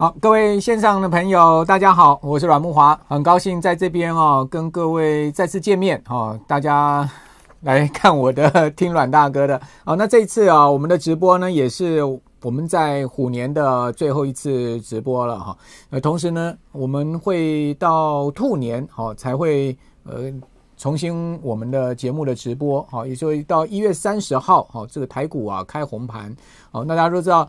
好，各位线上的朋友，大家好，我是阮木华，很高兴在这边哦，跟各位再次见面哦。大家来看我的，听阮大哥的。好，那这一次啊，我们的直播呢，也是我们在虎年的最后一次直播了哈。呃，同时呢，我们会到兔年好才会呃重新我们的节目的直播哈，也就是到一月三十号哈，这个台股啊开红盘。好，那大家都知道。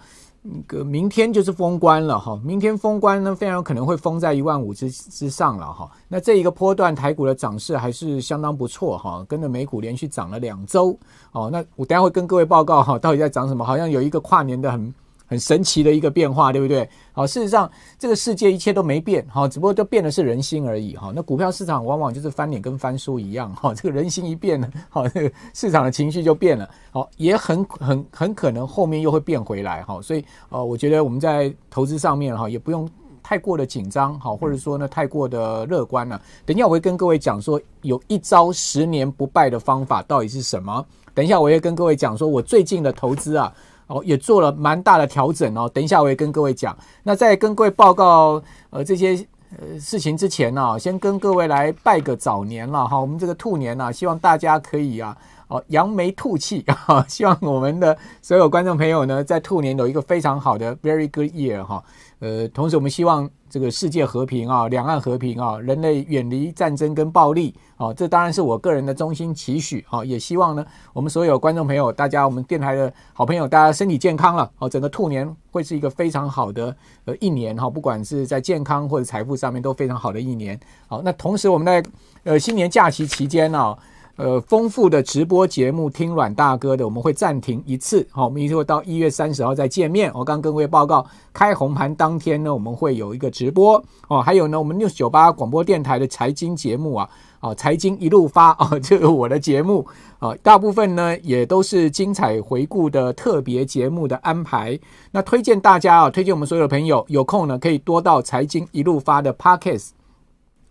那个明天就是封关了哈，明天封关呢，非常有可能会封在一万五之之上了哈。那这一个波段台股的涨势还是相当不错哈，跟着美股连续涨了两周哦。那我等下会跟各位报告哈，到底在涨什么？好像有一个跨年的很。很神奇的一个变化，对不对？好，事实上，这个世界一切都没变，哈，只不过都变的是人心而已，哈。那股票市场往往就是翻脸跟翻书一样，哈。这个人心一变呢，好，这个市场的情绪就变了，好，也很很很可能后面又会变回来，哈。所以，呃，我觉得我们在投资上面，哈，也不用太过的紧张，好，或者说呢，太过的乐观了。等一下我会跟各位讲说，有一招十年不败的方法到底是什么？等一下我会跟各位讲说，我最近的投资啊。哦，也做了蛮大的调整哦。等一下，我也跟各位讲。那在跟各位报告呃这些呃事情之前呢，先跟各位来拜个早年了哈。我们这个兔年呢，希望大家可以啊，哦扬眉吐气啊。希望我们的所有观众朋友呢，在兔年有一个非常好的 very good year 哈。呃，同时我们希望这个世界和平啊，两岸和平啊，人类远离战争跟暴力啊，这当然是我个人的衷心期许啊。也希望呢，我们所有观众朋友，大家我们电台的好朋友，大家身体健康了哦。整个兔年会是一个非常好的呃一年哈，不管是在健康或者财富上面都非常好的一年。好，那同时我们在呃新年假期期间呢。呃，丰富的直播节目，听阮大哥的，我们会暂停一次，好，我们一直到一月三十号再见面。我刚跟各位报告，开红盘当天呢，我们会有一个直播，哦，还有呢，我们六九八广播电台的财经节目啊，哦，财经一路发啊，这是我的节目啊，大部分呢也都是精彩回顾的特别节目的安排。那推荐大家啊，推荐我们所有的朋友有空呢，可以多到财经一路发的 pockets。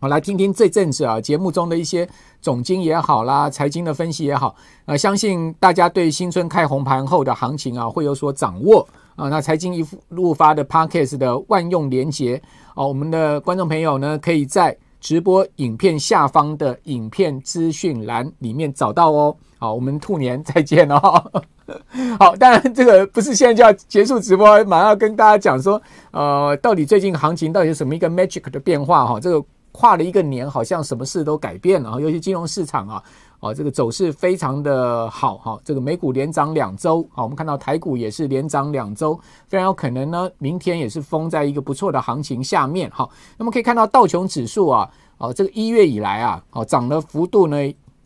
好，来听听这阵子啊，节目中的一些总经也好啦，财经的分析也好，呃，相信大家对新春开红盘后的行情啊，会有所掌握啊。那财经一路发的 Podcast 的万用连接啊，我们的观众朋友呢，可以在直播影片下方的影片资讯栏里面找到哦。好，我们兔年再见哦。好，当然这个不是现在就要结束直播，马上要跟大家讲说，呃，到底最近行情到底什么一个 magic 的变化哈，这个。跨了一个年，好像什么事都改变了啊，尤其金融市场啊，啊，这个走势非常的好哈，这个美股连涨两周啊，我们看到台股也是连涨两周，非常有可能呢，明天也是封在一个不错的行情下面哈。那么可以看到道琼指数啊，哦，这个一月以来啊，哦，涨的幅度呢。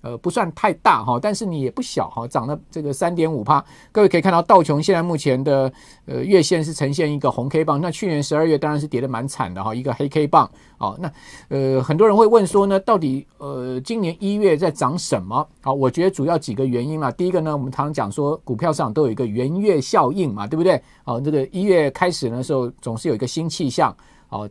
呃，不算太大哈，但是你也不小哈，涨了这个三点五帕。各位可以看到，道琼现在目前的呃月线是呈现一个红 K 棒。那去年十二月当然是跌的蛮惨的哈，一个黑 K 棒。好，那呃很多人会问说呢，到底呃今年一月在涨什么？好，我觉得主要几个原因嘛。第一个呢，我们常常讲说股票上都有一个元月效应嘛，对不对？好，这个一月开始的时候总是有一个新气象。好，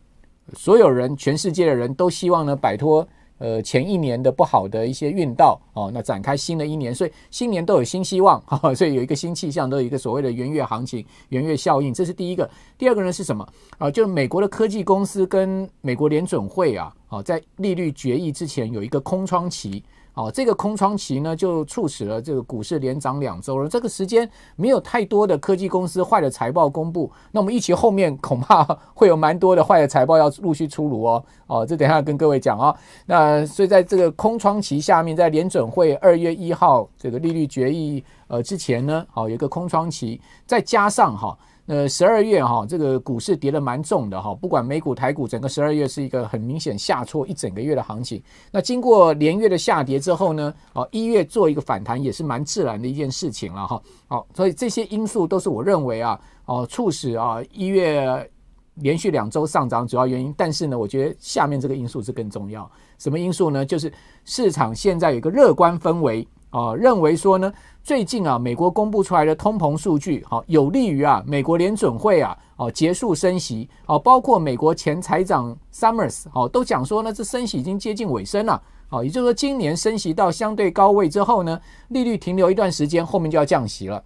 所有人全世界的人都希望呢摆脱。呃，前一年的不好的一些运道哦，那展开新的一年，所以新年都有新希望啊，所以有一个新气象，都有一个所谓的元月行情、元月效应，这是第一个。第二个呢是什么啊？就是美国的科技公司跟美国联准会啊，啊，在利率决议之前有一个空窗期。哦，这个空窗期呢，就促使了这个股市连涨两周了。这个时间没有太多的科技公司坏的财报公布，那我们预期后面恐怕 会有蛮多的坏的财报要陆续出炉哦。哦，这等下跟各位讲啊。那所以在这个空窗期下面，在联准会二月一号这个利率决议呃之前呢，好有一个空窗期，再加上哈。呃，十二月哈，这个股市跌的蛮重的哈，不管美股、台股，整个十二月是一个很明显下挫一整个月的行情。那经过连月的下跌之后呢，哦，一月做一个反弹也是蛮自然的一件事情了哈。好，所以这些因素都是我认为啊，哦，促使啊一月连续两周上涨主要原因。但是呢，我觉得下面这个因素是更重要。什么因素呢？就是市场现在有一个乐观氛围啊，认为说呢。最近啊，美国公布出来的通膨数据好，有利于啊美国联准会啊，哦结束升息，哦包括美国前财长 Summers 好都讲说呢，这升息已经接近尾声了，好，也就是说今年升息到相对高位之后呢，利率停留一段时间，后面就要降息了。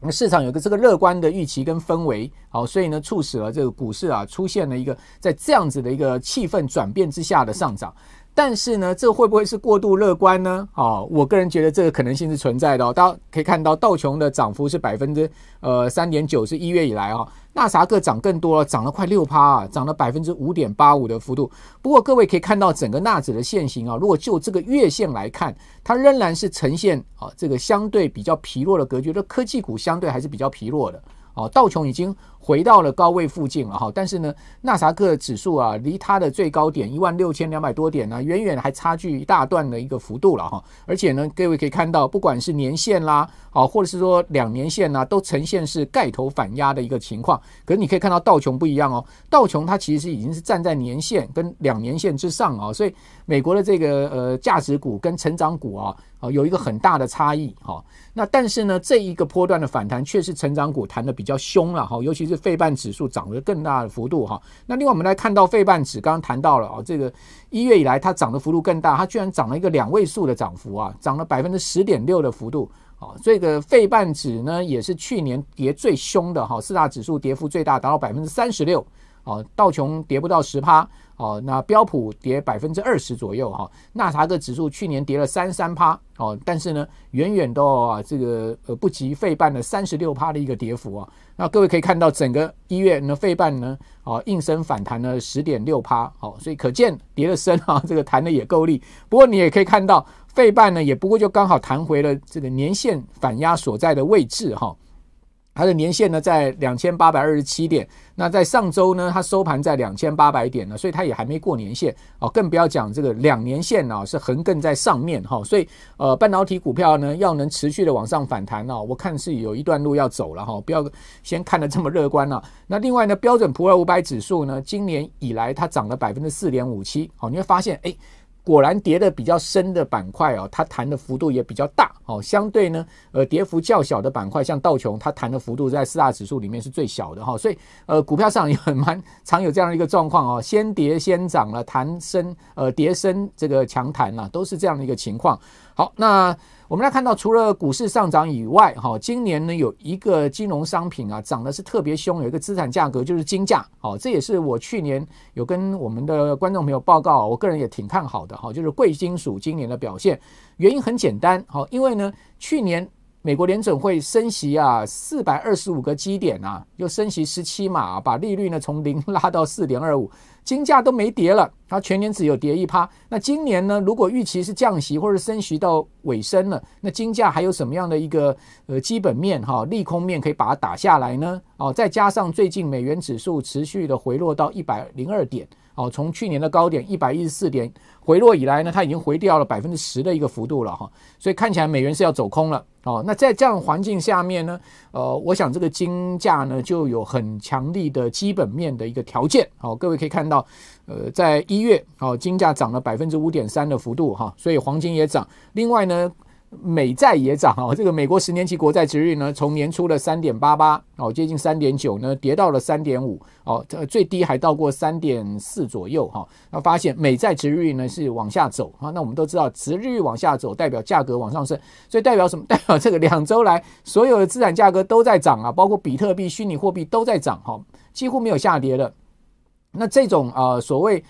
那市场有个这个乐观的预期跟氛围，好，所以呢，促使了这个股市啊出现了一个在这样子的一个气氛转变之下的上涨。但是呢，这会不会是过度乐观呢？啊，我个人觉得这个可能性是存在的哦。大家可以看到，道琼的涨幅是百分之呃三点九，是一月以来啊。纳啥克涨更多了，涨了快六趴啊，涨了百分之五点八五的幅度。不过各位可以看到，整个纳指的线型啊，如果就这个月线来看，它仍然是呈现啊这个相对比较疲弱的格局，这科技股相对还是比较疲弱的啊。道琼已经。回到了高位附近了哈，但是呢，纳萨克指数啊，离它的最高点一万六千两百多点呢，远远还差距一大段的一个幅度了哈。而且呢，各位可以看到，不管是年线啦，啊，或者是说两年线呢，都呈现是盖头反压的一个情况。可是你可以看到道琼不一样哦，道琼它其实已经是站在年线跟两年线之上啊，所以美国的这个呃价值股跟成长股啊，啊有一个很大的差异哈。那但是呢，这一个波段的反弹却是成长股弹的比较凶了哈，尤其是。费半指数涨了更大的幅度哈，那另外我们来看到费半指刚刚谈到了啊，这个一月以来它涨的幅度更大，它居然涨了一个两位数的涨幅啊，涨了百分之十点六的幅度啊，这个费半指呢也是去年跌最凶的哈，四大指数跌幅最大，达到百分之三十六。哦，道琼跌不到十趴，哦，那标普跌百分之二十左右，哈，纳查克指数去年跌了三三趴，哦，但是呢，远远都啊这个呃不及费半的三十六趴的一个跌幅啊。那各位可以看到，整个一月呢，费半呢，哦，应声反弹了十点六趴，哦，所以可见跌的深啊，这个弹的也够力。不过你也可以看到，费半呢，也不过就刚好弹回了这个年线反压所在的位置，哈。它的年限呢在两千八百二十七点，那在上周呢它收盘在两千八百点呢，所以它也还没过年线哦，更不要讲这个两年线呢是横亘在上面哈，所以呃半导体股票呢要能持续的往上反弹呢，我看是有一段路要走了哈，不要先看得这么乐观了。那另外呢标准普尔五百指数呢今年以来它涨了百分之四点五七，哦你会发现哎。果然跌的比较深的板块哦，它弹的幅度也比较大哦。相对呢，呃，跌幅较小的板块，像道琼，它弹的幅度在四大指数里面是最小的哈。所以，呃，股票上也很蛮常有这样的一个状况哦，先跌先涨了，弹升，呃，跌升，这个强弹了，都是这样的一个情况。好，那。我们来看到，除了股市上涨以外，哈，今年呢有一个金融商品啊涨的是特别凶，有一个资产价格就是金价，好，这也是我去年有跟我们的观众朋友报告，我个人也挺看好的，哈，就是贵金属今年的表现，原因很简单，哈，因为呢去年美国联准会升息啊四百二十五个基点啊，又升息十七码，把利率呢从零拉到四点二五。金价都没跌了，它全年只有跌一趴。那今年呢？如果预期是降息或者升息到尾声了，那金价还有什么样的一个呃基本面哈利空面可以把它打下来呢？哦，再加上最近美元指数持续的回落到一百零二点。哦，从去年的高点一百一十四点回落以来呢，它已经回调了百分之十的一个幅度了哈，所以看起来美元是要走空了哦。那在这样环境下面呢，呃，我想这个金价呢就有很强力的基本面的一个条件。好，各位可以看到，呃，在一月，哦，金价涨了百分之五点三的幅度哈，所以黄金也涨。另外呢。美债也涨哦，这个美国十年期国债值率呢，从年初的三点八八哦，接近三点九呢，跌到了三点五哦，这最低还到过三点四左右哈。那发现美债值率呢是往下走啊，那我们都知道，值率往下走代表价格往上升，所以代表什么？代表这个两周来所有的资产价格都在涨啊，包括比特币、虚拟货币都在涨哈，几乎没有下跌的。那这种啊，所谓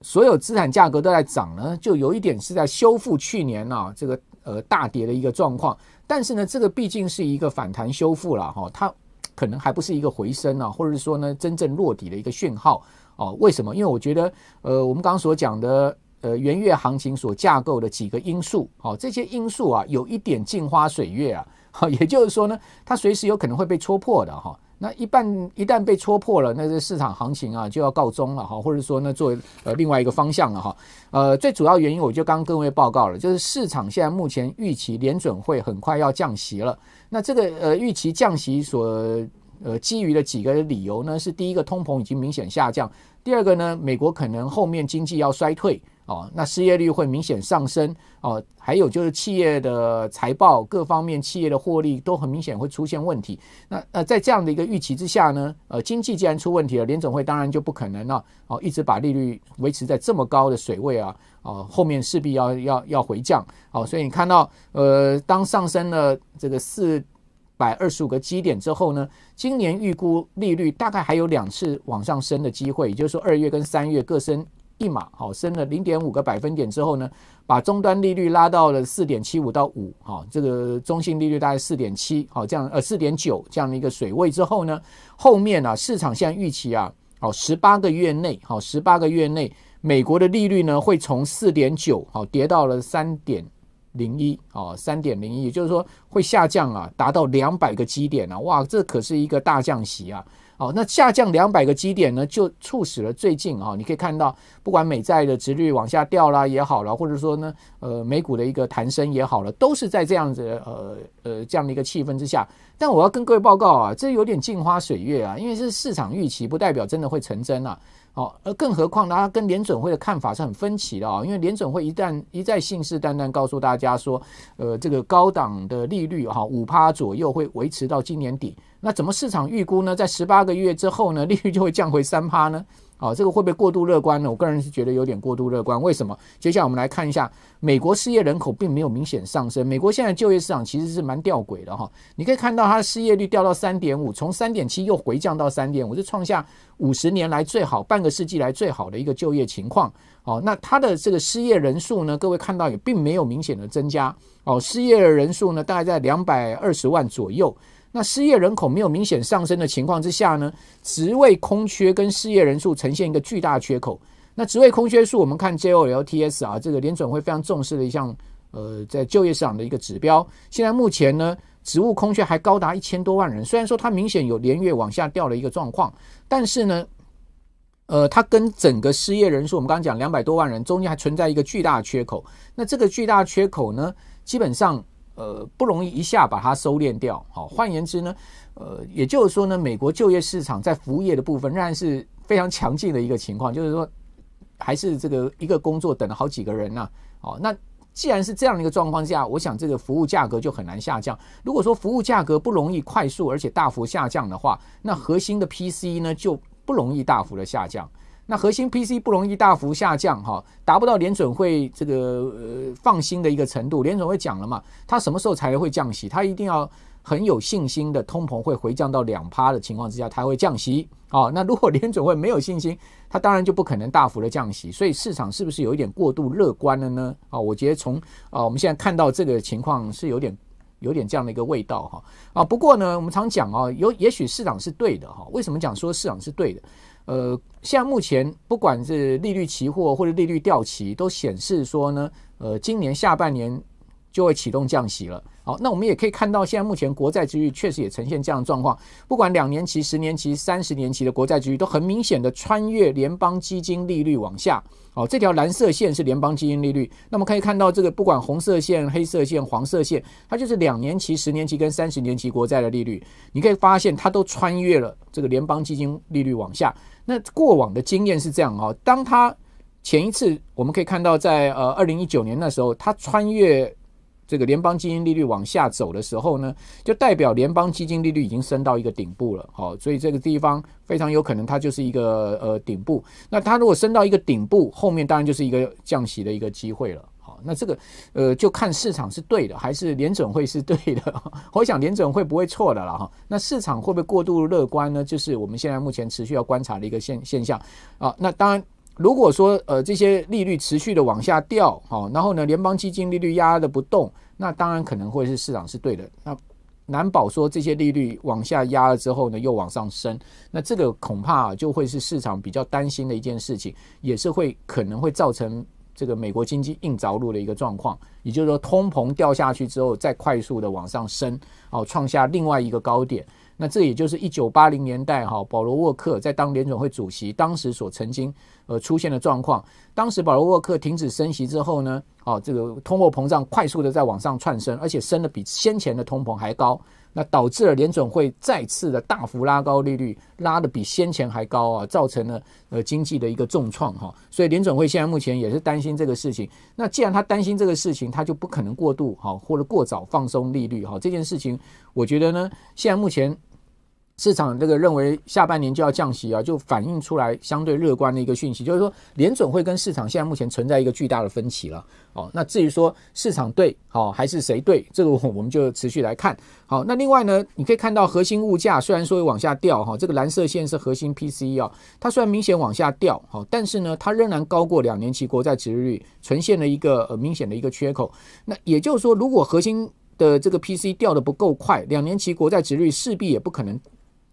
所有资产价格都在涨呢，就有一点是在修复去年啊这个。呃，大跌的一个状况，但是呢，这个毕竟是一个反弹修复了哈，它可能还不是一个回升啊，或者是说呢，真正落底的一个讯号哦？为什么？因为我觉得，呃，我们刚刚所讲的，呃，元月行情所架构的几个因素，哦，这些因素啊，有一点镜花水月啊，也就是说呢，它随时有可能会被戳破的哈。那一半一旦被戳破了，那这市场行情啊就要告终了哈，或者说呢做呃另外一个方向了哈，呃最主要原因我就刚各位报告了，就是市场现在目前预期联准会很快要降息了，那这个呃预期降息所呃基于的几个理由呢是第一个通膨已经明显下降，第二个呢美国可能后面经济要衰退。哦，那失业率会明显上升哦，还有就是企业的财报各方面企业的获利都很明显会出现问题。那呃，在这样的一个预期之下呢，呃，经济既然出问题了，联总会当然就不可能了哦，一直把利率维持在这么高的水位啊，哦，后面势必要要要回降。哦，所以你看到，呃，当上升了这个四百二十五个基点之后呢，今年预估利率大概还有两次往上升的机会，也就是说二月跟三月各升。立马好升了零点五个百分点之后呢，把终端利率拉到了四点七五到五，好，这个中性利率大概四点七，好，这样呃四点九这样的一个水位之后呢，后面啊市场现在预期啊，好十八个月内，好十八个月内美国的利率呢会从四点九好跌到了三点零一，哦三点零一，就是说会下降啊，达到两百个基点啊，哇，这可是一个大降息啊！好，那下降两百个基点呢，就促使了最近啊，你可以看到，不管美债的值率往下掉啦也好了，或者说呢，呃，美股的一个弹升也好了，都是在这样子呃呃这样的一个气氛之下。但我要跟各位报告啊，这有点镜花水月啊，因为是市场预期，不代表真的会成真啊。哦，而更何况呢？他跟联准会的看法是很分歧的啊，因为联准会一旦一再信誓旦旦告诉大家说，呃，这个高档的利率哈五趴左右会维持到今年底，那怎么市场预估呢？在十八个月之后呢，利率就会降回三趴呢？哦，这个会不会过度乐观呢？我个人是觉得有点过度乐观。为什么？接下来我们来看一下，美国失业人口并没有明显上升。美国现在就业市场其实是蛮吊诡的哈。你可以看到，它的失业率掉到三点五，从三点七又回降到三点五，是创下五十年来最好、半个世纪来最好的一个就业情况。哦，那它的这个失业人数呢？各位看到也并没有明显的增加。哦，失业人数呢，大概在两百二十万左右。那失业人口没有明显上升的情况之下呢，职位空缺跟失业人数呈现一个巨大缺口。那职位空缺数，我们看 J O L T S 啊，这个联准会非常重视的一项，呃，在就业市场的一个指标。现在目前呢，职务空缺还高达一千多万人，虽然说它明显有连月往下掉的一个状况，但是呢，呃，它跟整个失业人数，我们刚刚讲两百多万人，中间还存在一个巨大的缺口。那这个巨大缺口呢，基本上。呃，不容易一下把它收敛掉。好，换言之呢，呃，也就是说呢，美国就业市场在服务业的部分仍然是非常强劲的一个情况，就是说，还是这个一个工作等了好几个人呐。哦，那既然是这样的一个状况下，我想这个服务价格就很难下降。如果说服务价格不容易快速而且大幅下降的话，那核心的 PC 呢就不容易大幅的下降。那核心 P C 不容易大幅下降哈，达不到联准会这个呃放心的一个程度。联准会讲了嘛，它什么时候才会降息？它一定要很有信心的，通膨会回降到两趴的情况之下，它会降息啊。那如果联准会没有信心，它当然就不可能大幅的降息。所以市场是不是有一点过度乐观了呢？啊，我觉得从啊我们现在看到这个情况是有点有点这样的一个味道哈啊。不过呢，我们常讲哦，有也许市场是对的哈。为什么讲说市场是对的？呃，像目前不管是利率期货或者利率掉期，都显示说呢，呃，今年下半年就会启动降息了。好，那我们也可以看到，现在目前国债之率确实也呈现这样的状况。不管两年期、十年期、三十年期的国债之率，都很明显的穿越联邦基金利率往下。哦，这条蓝色线是联邦基金利率。那么可以看到，这个不管红色线、黑色线、黄色线，它就是两年期、十年期跟三十年期国债的利率。你可以发现，它都穿越了这个联邦基金利率往下。那过往的经验是这样哦，当它前一次我们可以看到，在呃二零一九年那时候，它穿越。这个联邦基金利率往下走的时候呢，就代表联邦基金利率已经升到一个顶部了，好，所以这个地方非常有可能它就是一个呃顶部。那它如果升到一个顶部，后面当然就是一个降息的一个机会了，好，那这个呃就看市场是对的还是联准会是对的。我想联准会不会错的了哈？那市场会不会过度乐观呢？就是我们现在目前持续要观察的一个现现象啊。那当然，如果说呃这些利率持续的往下掉，好，然后呢联邦基金利率压的不动，那当然可能会是市场是对的，那难保说这些利率往下压了之后呢又往上升，那这个恐怕就会是市场比较担心的一件事情，也是会可能会造成这个美国经济硬着陆的一个状况，也就是说通膨掉下去之后再快速的往上升，哦创下另外一个高点。那这也就是一九八零年代哈，保罗沃克在当联准会主席当时所曾经呃出现的状况。当时保罗沃克停止升息之后呢，哦，这个通货膨胀快速的在往上窜升，而且升的比先前的通膨还高，那导致了联准会再次的大幅拉高利率，拉的比先前还高啊，造成了呃经济的一个重创哈。所以联准会现在目前也是担心这个事情。那既然他担心这个事情，他就不可能过度好或者过早放松利率哈。这件事情，我觉得呢，现在目前。市场这个认为下半年就要降息啊，就反映出来相对乐观的一个讯息，就是说联准会跟市场现在目前存在一个巨大的分歧了哦。那至于说市场对好还是谁对，这个我们就持续来看好。那另外呢，你可以看到核心物价虽然说往下掉哈，这个蓝色线是核心 P C 啊，它虽然明显往下掉哈，但是呢它仍然高过两年期国债值率，呈现了一个呃明显的一个缺口。那也就是说，如果核心的这个 P C 掉的不够快，两年期国债值率势必也不可能。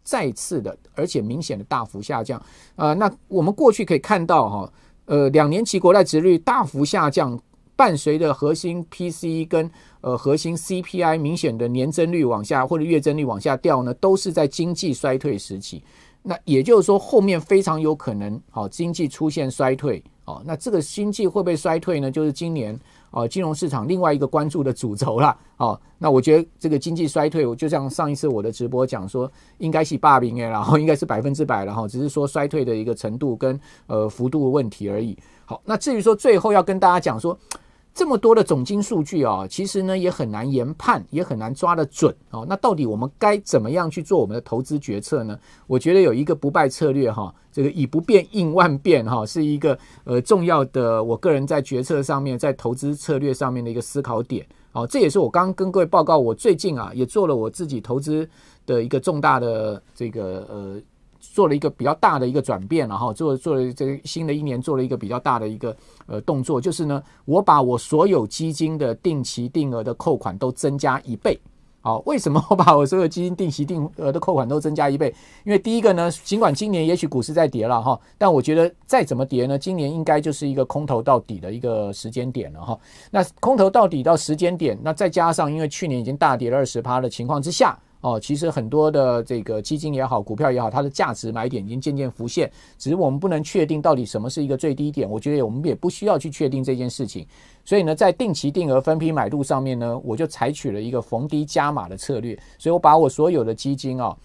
再次的，而且明显的大幅下降，啊，那我们过去可以看到，哈，呃，两年期国债值率大幅下降，伴随着核心 P C 跟呃核心 C P I 明显的年增率往下或者月增率往下掉呢，都是在经济衰退时期。那也就是说，后面非常有可能，好，经济出现衰退。哦，那这个经济会不会衰退呢？就是今年哦，金融市场另外一个关注的主轴啦。哦，那我觉得这个经济衰退，我就像上一次我的直播讲说，应该是霸屏，然后应该是百分之百，然后只是说衰退的一个程度跟呃幅度问题而已。好，那至于说最后要跟大家讲说。这么多的总金数据啊，其实呢也很难研判，也很难抓得准哦。那到底我们该怎么样去做我们的投资决策呢？我觉得有一个不败策略哈，这个以不变应万变哈，是一个呃重要的我个人在决策上面，在投资策略上面的一个思考点哦。这也是我刚刚跟各位报告，我最近啊也做了我自己投资的一个重大的这个呃。做了一个比较大的一个转变，然后做做了这新的一年做了一个比较大的一个呃动作，就是呢，我把我所有基金的定期定额的扣款都增加一倍。好，为什么 我把我所有基金定期定额的扣款都增加一倍？因为第一个呢，尽管今年也许股市在跌了哈，但我觉得再怎么跌呢，今年应该就是一个空头到底的一个时间点了哈。那空头到底到时间点，那再加上因为去年已经大跌了二十趴的情况之下。哦，其实很多的这个基金也好，股票也好，它的价值买点已经渐渐浮现，只是我们不能确定到底什么是一个最低点。我觉得我们也不需要去确定这件事情。所以呢，在定期定额分批买入上面呢，我就采取了一个逢低加码的策略。所以我把我所有的基金啊，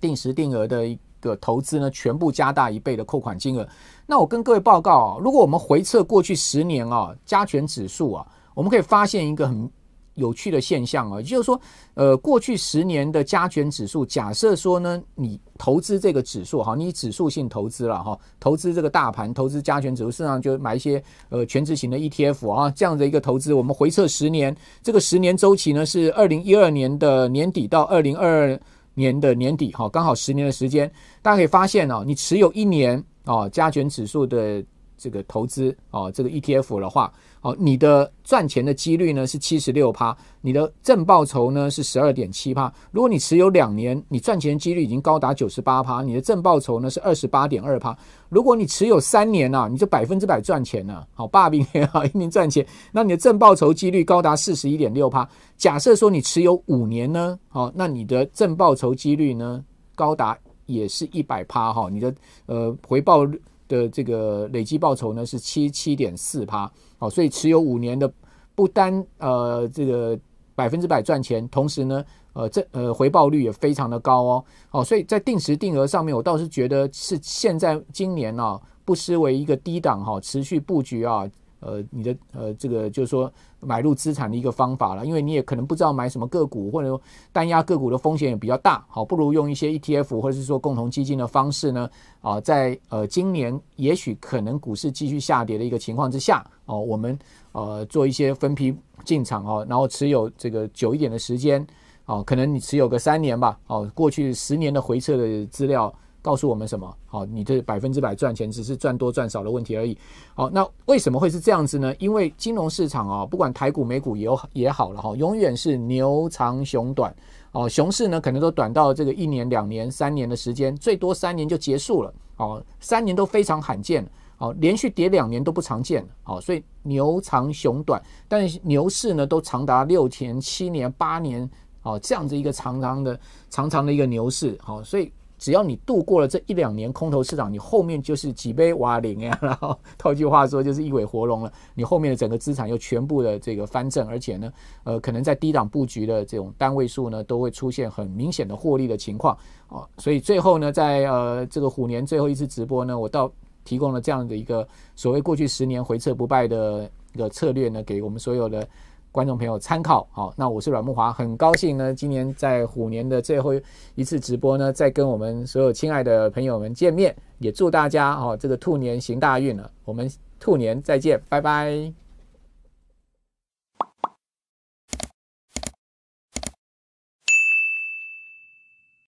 定时定额的一个投资呢，全部加大一倍的扣款金额。那我跟各位报告啊，如果我们回测过去十年啊，加权指数啊，我们可以发现一个很。有趣的现象啊，就是说，呃，过去十年的加权指数，假设说呢，你投资这个指数，哈，你指数性投资了，哈，投资这个大盘，投资加权指数，市场上就买一些呃全值型的 ETF 啊，这样的一个投资，我们回测十年，这个十年周期呢是二零一二年的年底到二零二二年的年底，哈，刚好十年的时间，大家可以发现啊，你持有一年啊，加权指数的。这个投资哦，这个 ETF 的话，哦，你的赚钱的几率呢是七十六趴，你的正报酬呢是十二点七趴。如果你持有两年，你赚钱几率已经高达九十八趴，你的正报酬呢是二十八点二趴。如果你持有三年呢，你就百分之百赚钱了，好霸也好，一定赚钱。那你的正报酬几率高达四十一点六趴。假设说你持有五年呢，好，那你的正报酬几率呢高达也是一百趴哈，你的呃回报率。的这个累计报酬呢是七七点四趴，好，所以持有五年的不单呃这个百分之百赚钱，同时呢呃这呃回报率也非常的高哦，好，所以在定时定额上面，我倒是觉得是现在今年呢不失为一个低档哈，持续布局啊，呃你的呃这个就是说。买入资产的一个方法了，因为你也可能不知道买什么个股，或者说单押个股的风险也比较大，好，不如用一些 ETF 或者是说共同基金的方式呢，啊，在呃今年也许可能股市继续下跌的一个情况之下，哦，我们呃做一些分批进场哦，然后持有这个久一点的时间，哦，可能你持有个三年吧，哦，过去十年的回撤的资料。告诉我们什么？好，你这百分之百赚钱，只是赚多赚少的问题而已。好，那为什么会是这样子呢？因为金融市场啊，不管台股、美股有也好了哈，永远是牛长熊短。哦，熊市呢，可能都短到这个一年、两年、三年的时间，最多三年就结束了。哦，三年都非常罕见。哦，连续跌两年都不常见。哦，所以牛长熊短，但是牛市呢，都长达六年、七年、八年。哦，这样子一个长长的、长长的一个牛市。好，所以。只要你度过了这一两年空头市场，你后面就是几杯瓦零呀，然后套句话说就是一尾活龙了。你后面的整个资产又全部的这个翻正，而且呢，呃，可能在低档布局的这种单位数呢，都会出现很明显的获利的情况。哦，所以最后呢，在呃这个虎年最后一次直播呢，我倒提供了这样的一个所谓过去十年回撤不败的一个策略呢，给我们所有的。观众朋友参考好，那我是阮慕华，很高兴呢，今年在虎年的最后一次直播呢，在跟我们所有亲爱的朋友们见面，也祝大家哦，这个兔年行大运了，我们兔年再见，拜拜。